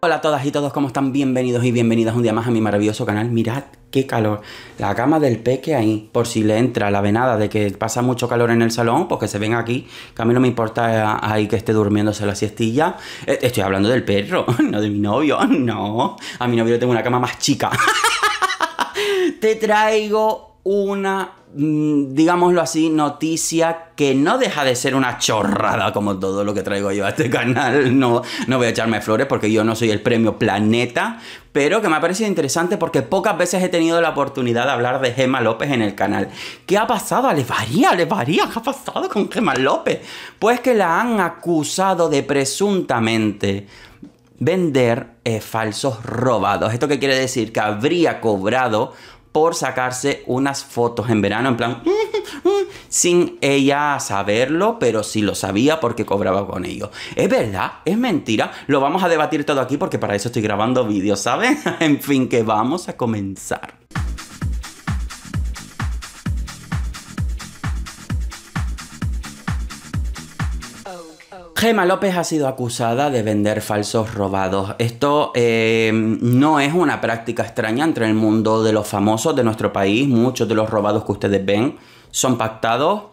Hola a todas y todos, ¿cómo están? Bienvenidos y bienvenidas un día más a mi maravilloso canal. Mirad qué calor. La cama del peque ahí, por si le entra la venada de que pasa mucho calor en el salón, pues que se ven aquí, que a mí no me importa ah, ahí que esté durmiéndose la siestilla. Eh, estoy hablando del perro, no de mi novio, no. A mi novio le tengo una cama más chica. Te traigo una Mm, digámoslo así, noticia que no deja de ser una chorrada como todo lo que traigo yo a este canal. No, no voy a echarme flores porque yo no soy el premio Planeta, pero que me ha parecido interesante porque pocas veces he tenido la oportunidad de hablar de Gema López en el canal. ¿Qué ha pasado? Alevaría, Alevaría, ¿qué ha pasado con Gema López? Pues que la han acusado de presuntamente vender eh, falsos robados. ¿Esto qué quiere decir? Que habría cobrado por sacarse unas fotos en verano, en plan, mm, mm", sin ella saberlo, pero si lo sabía porque cobraba con ellos. ¿Es verdad? ¿Es mentira? Lo vamos a debatir todo aquí porque para eso estoy grabando vídeos, ¿sabes? en fin, que vamos a comenzar. Gema López ha sido acusada de vender falsos robados. Esto eh, no es una práctica extraña entre el mundo de los famosos de nuestro país. Muchos de los robados que ustedes ven son pactados.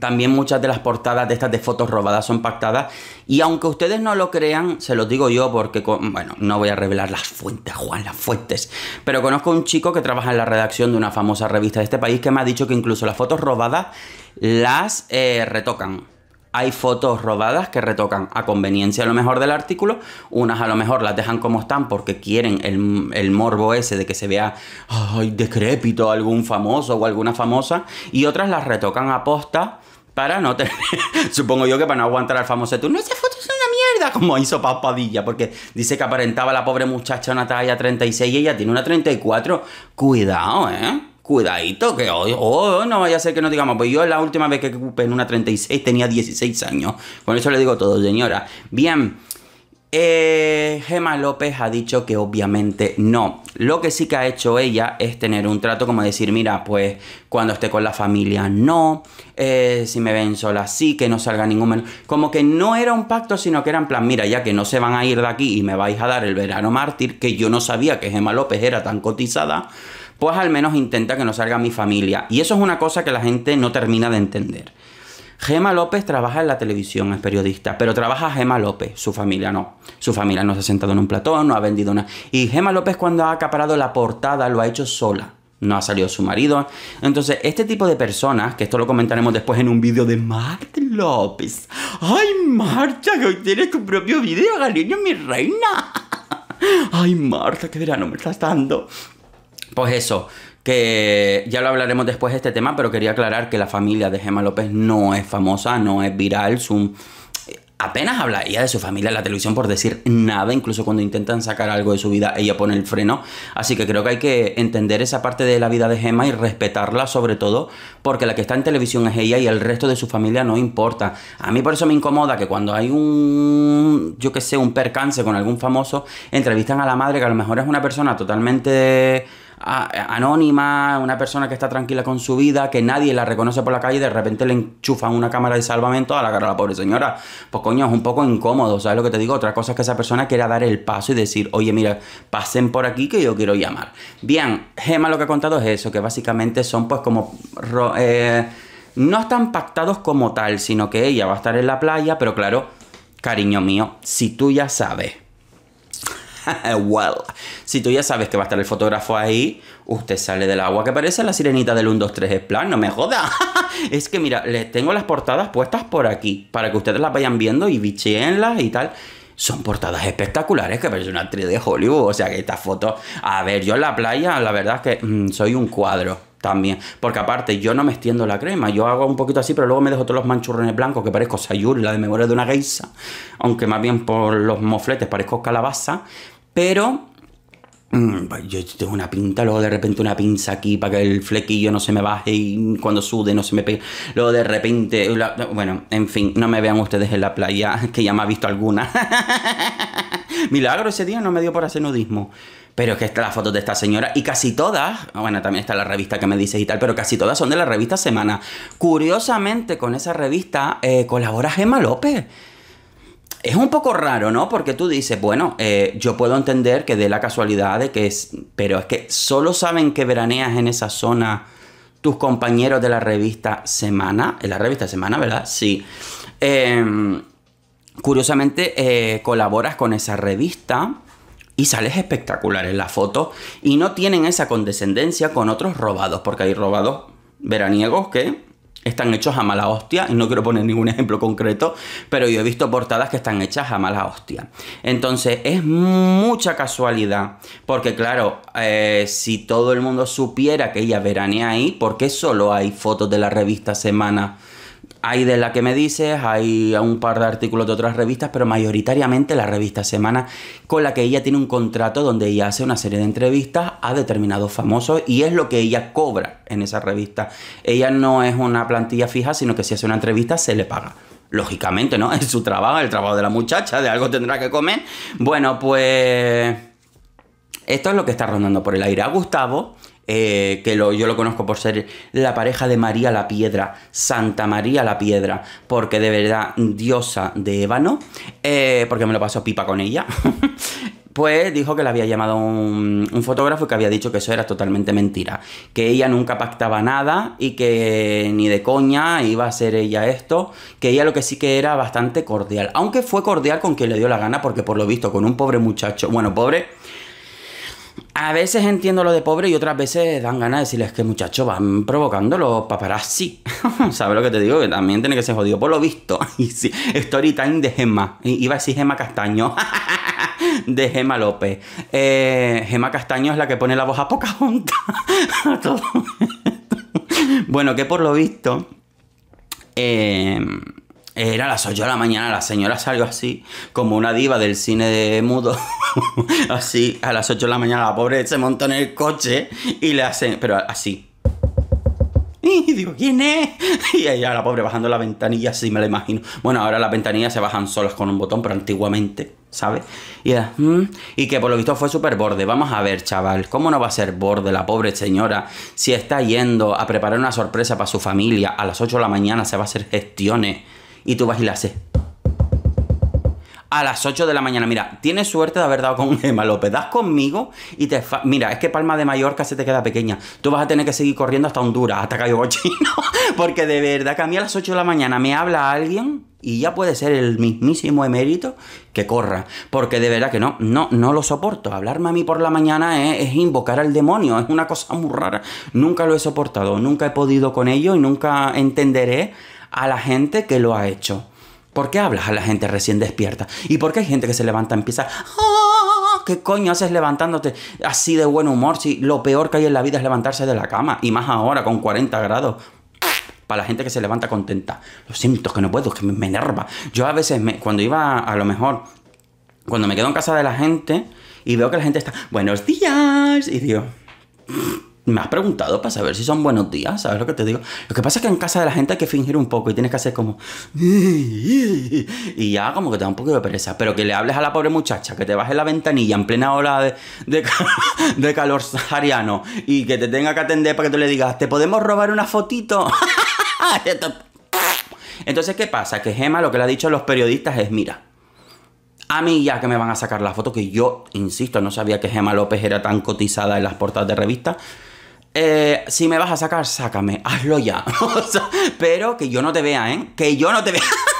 También muchas de las portadas de estas de fotos robadas son pactadas. Y aunque ustedes no lo crean, se los digo yo porque, bueno, no voy a revelar las fuentes, Juan, las fuentes. Pero conozco un chico que trabaja en la redacción de una famosa revista de este país que me ha dicho que incluso las fotos robadas las eh, retocan hay fotos robadas que retocan a conveniencia a lo mejor del artículo, unas a lo mejor las dejan como están porque quieren el, morbo ese de que se vea ay, decrépito algún famoso o alguna famosa, y otras las retocan a posta para no tener, supongo yo que para no aguantar al famoso turno. no esa foto es una mierda, como hizo Papadilla, porque dice que aparentaba la pobre muchacha una talla 36 y ella tiene una 34, cuidado, ¿eh? cuidadito, que hoy, oh, no vaya a ser que no digamos, pues yo la última vez que ocupé en una 36 tenía 16 años. Con eso le digo todo, señora. Bien. Eh, Gema López ha dicho que obviamente no. Lo que sí que ha hecho ella es tener un trato como decir, mira, pues cuando esté con la familia no, eh, si me ven sola sí, que no salga ningún menor. Como que no era un pacto, sino que era en plan, mira, ya que no se van a ir de aquí y me vais a dar el verano mártir, que yo no sabía que Gema López era tan cotizada, pues al menos intenta que no salga mi familia. Y eso es una cosa que la gente no termina de entender. Gema López trabaja en la televisión, es periodista, pero trabaja Gema López, su familia no. Su familia no se ha sentado en un platón, no ha vendido nada. Y Gema López cuando ha acaparado la portada lo ha hecho sola. No ha salido su marido. Entonces, este tipo de personas, que esto lo comentaremos después en un vídeo de Marta López. ¡Ay, Marta, que hoy tienes tu propio vídeo, Galiño, mi reina! ¡Ay, Marta, qué verano me estás dando! Pues eso, que ya lo hablaremos después de este tema, pero quería aclarar que la familia de Gemma López no es famosa, no es viral, su, apenas hablaría de su familia en la televisión por decir nada, incluso cuando intentan sacar algo de su vida, ella pone el freno. Así que creo que hay que entender esa parte de la vida de Gemma y respetarla sobre todo, porque la que está en televisión es ella y el resto de su familia no importa. A mí por eso me incomoda que cuando hay un, yo qué sé, un percance con algún famoso, entrevistan a la madre, que a lo mejor es una persona totalmente anónima, una persona que está tranquila con su vida, que nadie la reconoce por la calle y de repente le enchufan una cámara de salvamento a la cara de la pobre señora. Pues coño, es un poco incómodo, ¿sabes lo que te digo? Otra cosa es que esa persona quiera dar el paso y decir, oye, mira, pasen por aquí que yo quiero llamar. Bien, Gema lo que ha contado es eso, que básicamente son pues como... Eh, no están pactados como tal, sino que ella va a estar en la playa, pero claro, cariño mío, si tú ya sabes well, si tú ya sabes que va a estar el fotógrafo ahí, usted sale del agua que parece la sirenita del 1, 2, 3 es plan, no me joda. es que mira, les tengo las portadas puestas por aquí para que ustedes las vayan viendo y bicheenlas y tal son portadas espectaculares que parece una actriz de Hollywood. O sea que esta foto. A ver, yo en la playa, la verdad es que mm, soy un cuadro también. Porque aparte, yo no me extiendo la crema. Yo hago un poquito así, pero luego me dejo todos los manchurrones blancos que parezco Sayuri, la de memoria de una geisa. Aunque más bien por los mofletes parezco calabaza. Pero mm, pues, yo tengo una pinta, luego de repente una pinza aquí para que el flequillo no se me baje y cuando sude no se me pegue. Luego de repente, bueno, en fin, no me vean ustedes en la playa, que ya me ha visto alguna. Milagro ese día no me dio por hacer nudismo. Pero es que está la foto de esta señora y casi todas, bueno, también está la revista que me dices y tal, pero casi todas son de la revista Semana. Curiosamente, con esa revista eh, colabora Gemma López es un poco raro, ¿no? Porque tú dices, bueno, eh, yo puedo entender que de la casualidad de que es, pero es que solo saben que veraneas en esa zona tus compañeros de la revista Semana, en la revista Semana, ¿verdad? Sí. Em, curiosamente, eh, colaboras con esa revista y sales espectacular en la foto y no tienen esa condescendencia con otros robados, porque hay robados veraniegos que están hechos a mala hostia, y no quiero poner ningún ejemplo concreto, pero yo he visto portadas que están hechas a mala hostia. Entonces es mucha casualidad, porque claro, eh, si todo el mundo supiera que ella veranea ahí, ¿por qué solo hay fotos de la revista Semana? Hay de la que me dices, hay un par de artículos de otras revistas, pero mayoritariamente la revista Semana, con la que ella tiene un contrato donde ella hace una serie de entrevistas a determinados famosos y es lo que ella cobra en esa revista. Ella no es una plantilla fija, sino que si hace una entrevista se le paga lógicamente, ¿no? Es su trabajo, el trabajo de la muchacha, de algo tendrá que comer. Bueno, pues esto es lo que está rondando por el aire. A Gustavo eh, que lo, yo lo conozco por ser la pareja de María la Piedra, Santa María la Piedra, porque de verdad, diosa de ébano, eh, porque me lo pasó pipa con ella. pues dijo que la había llamado un, un, fotógrafo y que había dicho que eso era totalmente mentira, que ella nunca pactaba nada y que ni de coña iba a ser ella esto, que ella lo que sí que era bastante cordial, aunque fue cordial con quien le dio la gana, porque por lo visto con un pobre muchacho, bueno, pobre a veces entiendo lo de pobre y otras veces dan ganas de decirles que muchachos van provocando los paparazzi. ¿Sabes lo que te digo? Que también tiene que ser jodido por lo visto. y story time de Gemma. Iba a decir Gemma Castaño. de Gemma López. Eh, Gemma Castaño es la que pone la voz a poca junta. bueno, que por lo visto... Eh, era a las 8 de la mañana, la señora salió así, como una diva del cine de mudo. así, a las 8 de la mañana, la pobre se montó en el coche y le hacen. Pero así. Y digo, ¿quién es? Y ella, la pobre, bajando la ventanilla, así me la imagino. Bueno, ahora las ventanillas se bajan solas con un botón, pero antiguamente, ¿sabes? Y mm". Y que por lo visto fue súper borde. Vamos a ver, chaval, ¿cómo no va a ser borde la pobre señora si está yendo a preparar una sorpresa para su familia a las 8 de la mañana? Se va a hacer gestiones y tú vas y la haces. A las 8 de la mañana, mira, tienes suerte de haber dado con Gemma Lo das conmigo y te... mira, es que Palma de Mallorca se te queda pequeña. Tú vas a tener que seguir corriendo hasta Honduras, hasta Cayo Bochino. porque de verdad que a mí a las 8 de la mañana me habla alguien y ya puede ser el mismísimo emérito que corra. Porque de verdad que no, no, no lo soporto. Hablarme a mí por la mañana es, invocar al demonio, es una cosa muy rara. Nunca lo he soportado, nunca he podido con ello y nunca entenderé a la gente que lo ha hecho. ¿Por qué hablas a la gente recién despierta? ¿Y por qué hay gente que se levanta y empieza... ¡Oh! ¿Qué coño haces levantándote así de buen humor si lo peor que hay en la vida es levantarse de la cama? Y más ahora con 40 grados. Para la gente que se levanta contenta. Lo siento, que no puedo, que me enerva. Yo a veces, cuando iba a lo mejor, cuando me quedo en casa de la gente y veo que la gente está... Buenos días. Y digo me has preguntado para saber si son buenos días, ¿sabes lo que te digo? Lo que pasa es que en casa de la gente hay que fingir un poco y tienes que hacer como... Y ya como que te da un poquito de pereza, pero que le hables a la pobre muchacha, que te baje la ventanilla en plena ola de, de, calor sahariano y que te tenga que atender para que tú le digas, ¿te podemos robar una fotito? Entonces, ¿qué pasa? Que Gema lo que le ha dicho a los periodistas es, mira, a mí ya que me van a sacar la foto, que yo, insisto, no sabía que Gema López era tan cotizada en las portadas de revista eh, si me vas a sacar, sácame, hazlo ya. pero que yo no te vea, ¿eh? Que yo no te vea.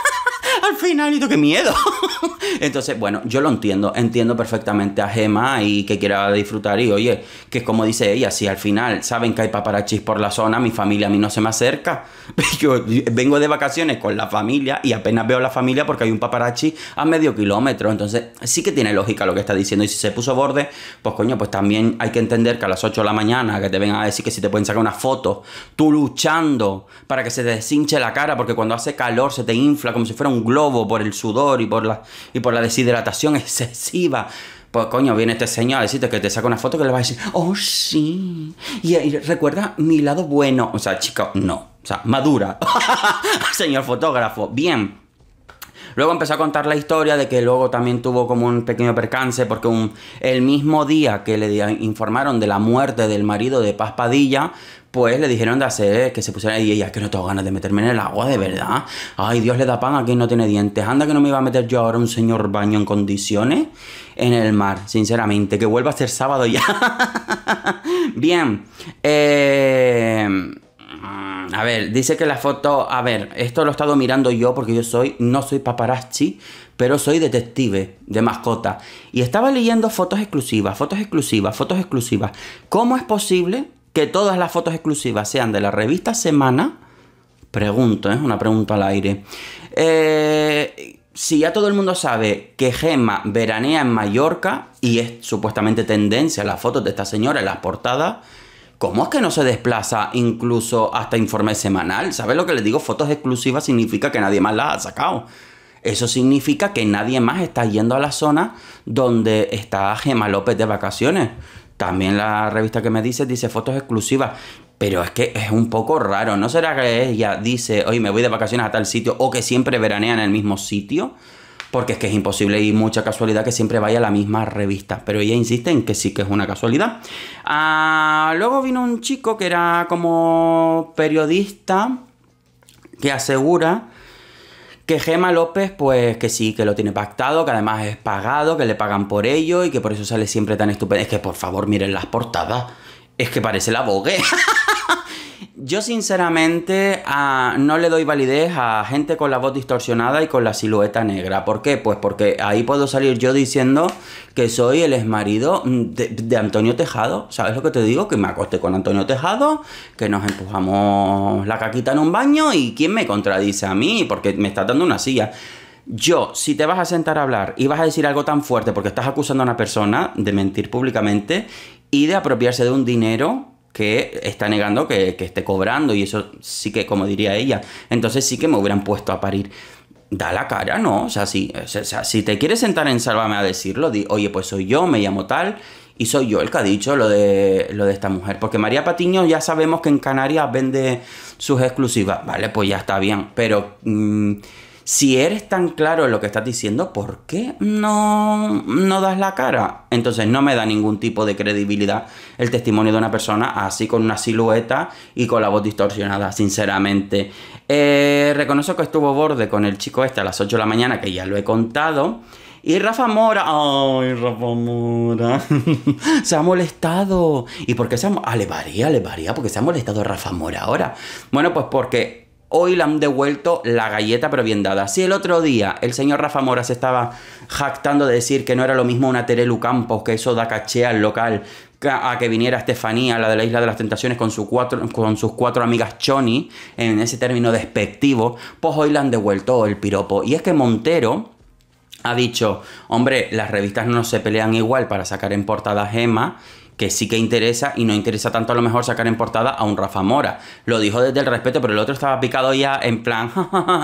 al final y tú, qué miedo. Entonces, bueno, yo lo entiendo, entiendo perfectamente a Gemma y que quiera disfrutar y oye, que es como dice ella, si al final saben que hay paparachis por la zona, mi familia a mí no se me acerca, yo vengo de vacaciones con la familia y apenas veo a la familia porque hay un paparachi a medio kilómetro, entonces sí que tiene lógica lo que está diciendo y si se puso borde, pues coño, pues también hay que entender que a las 8 de la mañana que te vengan a decir que si te pueden sacar una foto, tú luchando para que se te deshinche la cara porque cuando hace calor se te infla como si fuera un lobo por el sudor y por la, y por la deshidratación excesiva. Pues coño, viene este señor a que te saca una foto que le va a decir, oh sí. Y, recuerda mi lado bueno. O sea, chico, no. O sea, madura. señor fotógrafo, bien, Luego empezó a contar la historia de que luego también tuvo como un pequeño percance porque un, el mismo día que le informaron de la muerte del marido de Paz Padilla, pues le dijeron de hacer que se pusiera y ella, que no tengo ganas de meterme en el agua, de verdad. Ay, Dios le da pan a quien no tiene dientes. Anda que no me iba a meter yo ahora un señor baño en condiciones en el mar, sinceramente. Que vuelva a ser sábado ya. Bien. Em, a ver, dice que la foto. A ver, esto lo he estado mirando yo porque yo soy. No soy paparazzi, pero soy detective de mascota. Y estaba leyendo fotos exclusivas, fotos exclusivas, fotos exclusivas. ¿Cómo es posible que todas las fotos exclusivas sean de la revista Semana, pregunto, es ¿eh? una pregunta al aire. Eh, si ya todo el mundo sabe que Gemma veranea en Mallorca y es supuestamente tendencia las fotos de esta señora en las portadas, ¿cómo es que no se desplaza incluso hasta informe semanal? ¿Sabes lo que les digo? Fotos exclusivas significa que nadie más las ha sacado. Eso significa que nadie más está yendo a la zona donde está Gemma López de vacaciones. También la revista que me dice dice fotos exclusivas. Pero es que es un poco raro. ¿No será que ella dice, hoy me voy de vacaciones a tal sitio o que siempre veranea en el mismo sitio? Porque es que es imposible y mucha casualidad que siempre vaya a la misma revista. Pero ella insiste en que sí que es una casualidad. Ah, luego vino un chico que era como periodista que asegura que Gema López, pues que sí, que lo tiene pactado, que además es pagado, que le pagan por ello y que por eso sale siempre tan estupendo. Es que por favor miren las portadas. Es que parece la bogue. Yo sinceramente ah, no le doy validez a gente con la voz distorsionada y con la silueta negra. ¿Por qué? Pues porque ahí puedo salir yo diciendo que soy el exmarido mm, de, de Antonio Tejado. ¿Sabes lo que te digo? Que me acosté con Antonio Tejado, que nos empujamos la caquita en un baño y ¿quién me contradice a mí? Porque me está dando una silla. Yo, si te vas a sentar a hablar y vas a decir algo tan fuerte porque estás acusando a una persona de mentir públicamente y de apropiarse de un dinero que está negando que, esté cobrando y eso sí que, como diría ella, entonces sí que me hubieran puesto a parir da la cara, ¿no? O sea, si, si te quieres sentar en Sálvame a decirlo, di, oye, pues soy yo, me llamo tal, y soy yo el que ha dicho lo de, lo de esta mujer. Porque María Patiño ya sabemos que en Canarias vende sus exclusivas. Vale, pues ya está bien. Pero... Mm, si eres tan claro en lo que estás diciendo, ¿por qué no, no das la cara? Entonces no me da ningún tipo de credibilidad el testimonio de una persona así con una silueta y con la voz distorsionada, sinceramente. Eh, reconozco que estuvo borde con el chico este a las 8 de la mañana, que ya lo he contado. Y Rafa Mora, ay, Rafa Mora, se ha molestado. ¿Y por qué se ha molestado? Ah, le varía, le varía, porque se ha molestado Rafa Mora ahora. Bueno, pues porque hoy le han devuelto la galleta pero dada. Si el otro día el señor Rafa Mora se estaba jactando de decir que no era lo mismo una Terelu Campos, que eso da caché al local, a que viniera Estefanía, la de la Isla de las Tentaciones, con, cuatro, con sus cuatro amigas Choni, en ese término despectivo, pues hoy le han devuelto el piropo. Y es que Montero, ha dicho, hombre, las revistas no se pelean igual para sacar en portada a Gema que sí que interesa y no interesa tanto a lo mejor sacar en portada a un Rafa Mora. Lo dijo desde el respeto, pero el otro estaba picado ya en plan,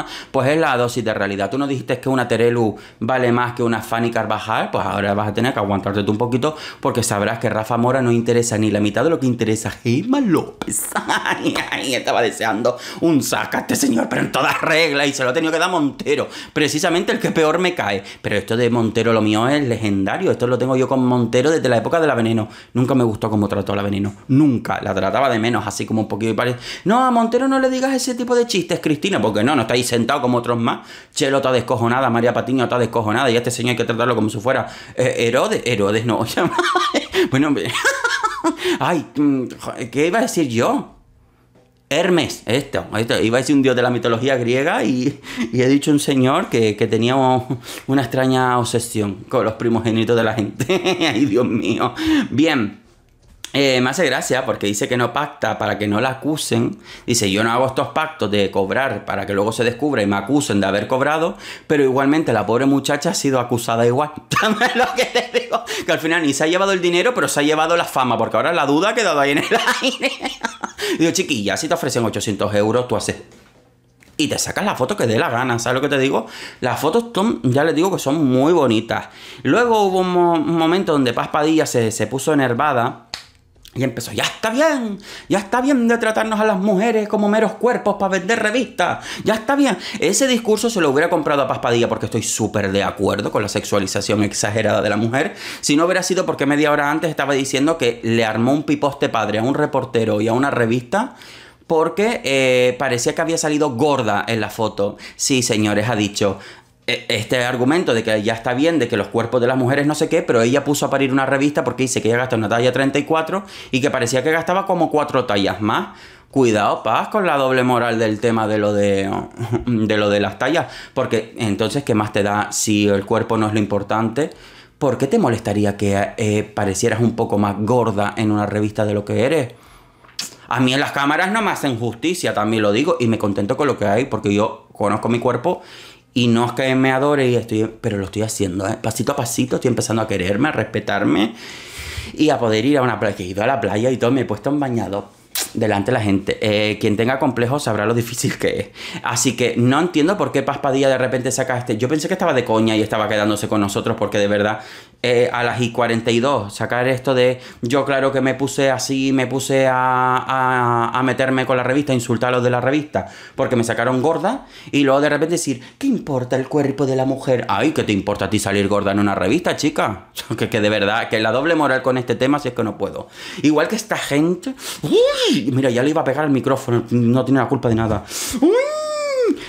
pues es la dosis de realidad. Tú no dijiste que una Terelu vale más que una Fanny Carvajal, pues ahora vas a tener que aguantarte tú un poquito porque sabrás que Rafa Mora no interesa ni la mitad de lo que interesa Gemma López. estaba deseando un saca este señor, pero en todas reglas y se lo ha tenido que dar Montero, precisamente el que peor me cae. Pero esto de Montero, lo mío es legendario, esto lo tengo yo con Montero desde la época de la veneno nunca me gustó como trató a la Veneno. Nunca la trataba de menos, así como un poquito y parece. No, a Montero no le digas ese tipo de chistes, Cristina, porque no, no está ahí sentado como otros más. Chelo está descojonada, María Patiño está descojonada, y este señor hay que tratarlo como si fuera eh, Herodes. Herodes no. Eh. bueno, ay, mm, ¿qué iba a decir yo? Hermes, esto, esto, iba a decir un dios de la mitología griega y, he dicho un señor que, que tenía una extraña obsesión con los primogénitos de la gente. Ay, Dios mío. Bien, eh, me hace gracia porque dice que no pacta para que no la acusen. Dice, yo no hago estos pactos de cobrar para que luego se descubra y me acusen de haber cobrado, pero igualmente la pobre muchacha ha sido acusada igual. lo que te digo? Que al final ni se ha llevado el dinero, pero se ha llevado la fama, porque ahora la duda ha quedado ahí en el aire. digo, chiquilla, si te ofrecen 800 euros, tú haces y te sacas la foto que dé la gana, ¿sabes lo que te digo? Las fotos ya les digo que son muy bonitas. Luego hubo un, momento donde Paz Padilla se, se puso enervada y empezó, ya está bien, ya está bien de tratarnos a las mujeres como meros cuerpos para vender revistas, ya está bien. Ese discurso se lo hubiera comprado a Paspadilla porque estoy súper de acuerdo con la sexualización exagerada de la mujer, si no hubiera sido porque media hora antes estaba diciendo que le armó un piposte padre a un reportero y a una revista porque eh, parecía que había salido gorda en la foto. Sí, señores, ha dicho, e, este argumento de que ya está bien, de que los cuerpos de las mujeres no sé qué, pero ella puso a parir una revista porque dice que ella gasta una talla 34 y que parecía que gastaba como cuatro tallas más. Cuidado, paz, con la doble moral del tema de lo de, lo de las tallas, porque entonces, ¿qué más te da si el cuerpo no es lo importante? ¿Por qué te molestaría que eh, parecieras un poco más gorda en una revista de lo que eres? A mí en las cámaras no me hacen justicia, también lo digo, y me contento con lo que hay, porque yo conozco mi cuerpo y no es que me adore y estoy, pero lo estoy haciendo, ¿eh? pasito a pasito estoy empezando a quererme, a respetarme y a poder ir a una playa, he ido a la playa y todo, me he puesto un bañado delante de la gente. Eh, quien tenga complejos sabrá lo difícil que es. Así que no entiendo por qué Paspadilla de repente saca este. Yo pensé que estaba de coña y estaba quedándose con nosotros porque de verdad eh, a las y 42, sacar esto de yo claro que me puse así, me puse a, a, meterme con la revista, insultar a los de la revista, porque me sacaron gorda, y luego de repente decir, ¿qué importa el cuerpo de la mujer? Ay, ¿qué te importa a ti salir gorda en una revista, chica? que, que de verdad, que la doble moral con este tema, si es que no puedo. Igual que esta gente, uy, mira, ya le iba a pegar el micrófono, no tiene la culpa de nada. Uy,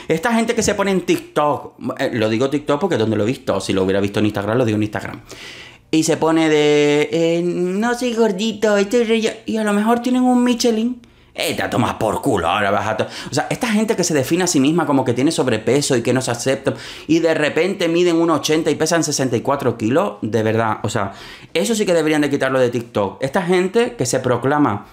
esta gente que se pone en TikTok, eh, lo digo TikTok porque es donde lo he visto, si lo hubiera visto en Instagram, lo digo en Instagram. Y se pone de, eh, no soy gordito, estoy Y a lo mejor tienen un Michelin. Eh, te tomas por culo, ahora vas a... O sea, esta gente que se define a sí misma como que tiene sobrepeso y que no se acepta y de repente miden 1,80 y pesan 64 kilos, de verdad, o sea, eso sí que deberían de quitarlo de TikTok. Esta gente que se proclama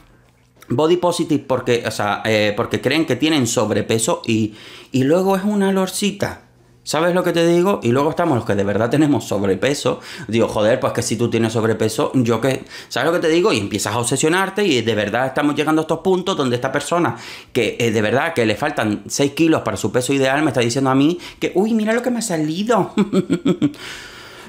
Body positive porque, o sea, eh, porque creen que tienen sobrepeso y, y luego es una lorcita. ¿Sabes lo que te digo? Y luego estamos los que de verdad tenemos sobrepeso. Digo, joder, pues que si tú tienes sobrepeso, yo que... ¿Sabes lo que te digo? Y empiezas a obsesionarte y de verdad estamos llegando a estos puntos donde esta persona que eh, de verdad que le faltan 6 kilos para su peso ideal me está diciendo a mí que, uy, mira lo que me ha salido.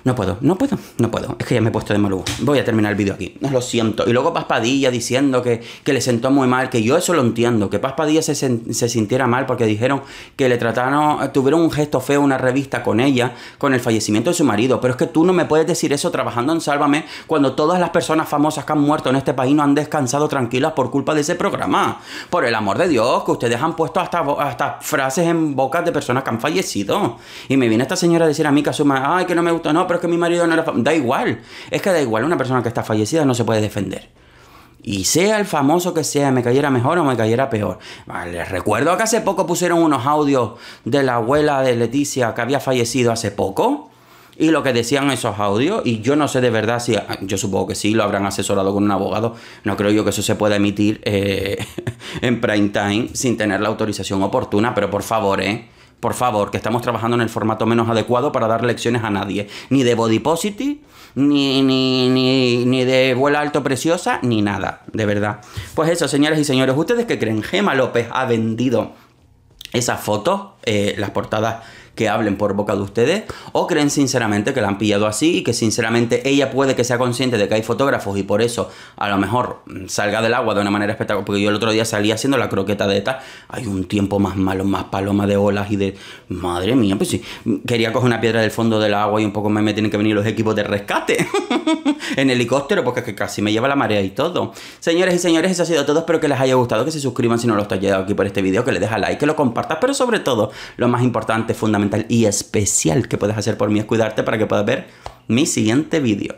No puedo, no puedo, no puedo. Es que ya me he puesto de mal Voy a terminar el vídeo aquí. No lo siento. Y luego Paspadilla diciendo que, que, le sentó muy mal, que yo eso lo entiendo. Que Paspadilla se, se sintiera mal porque dijeron que le trataron, tuvieron un gesto feo, una revista con ella, con el fallecimiento de su marido. Pero es que tú no me puedes decir eso trabajando en Sálvame cuando todas las personas famosas que han muerto en este país no han descansado tranquilas por culpa de ese programa. Por el amor de Dios, que ustedes han puesto hasta, hasta frases en bocas de personas que han fallecido. Y me viene esta señora a decir a mí que asuma, ay, que no me gusta, no, pero que mi marido no era... Da igual, es que da igual, una persona que está fallecida no se puede defender. Y sea el famoso que sea, me cayera mejor o me cayera peor. Vale, les recuerdo que hace poco pusieron unos audios de la abuela de Leticia que había fallecido hace poco. Y lo que decían esos audios, y yo no sé de verdad si, ah, yo supongo que sí, lo habrán asesorado con un abogado, no creo yo que eso se pueda emitir eh, en prime time sin tener la autorización oportuna, pero por favor, ¿eh? Por favor, que estamos trabajando en el formato menos adecuado para dar lecciones a nadie. Ni de body positive, ni, ni, de vuela alto preciosa, ni nada, de verdad. Pues eso, señoras y señores, ¿ustedes qué creen? Gema López ha vendido esas fotos, eh, las portadas que hablen por boca de ustedes o creen sinceramente que la han pillado así y que sinceramente ella puede que sea consciente de que hay fotógrafos y por eso a lo mejor mm, salga del agua de una manera espectacular. Porque yo el otro día salí haciendo la croqueta de esta. Hay un tiempo más malo, más paloma de olas y de... Madre mía, pues sí. Quería coger una piedra del fondo del agua y un poco más me tienen que venir los equipos de rescate en helicóptero porque es que casi me lleva la marea y todo. Señores y señores, eso ha sido todo. Espero que les haya gustado, que se suscriban si no lo estáis llegando aquí por este vídeo, que le deja like, que lo compartas, pero sobre todo, lo más importante, fundamental y especial que puedes hacer por mí es cuidarte para que puedas ver mi siguiente vídeo.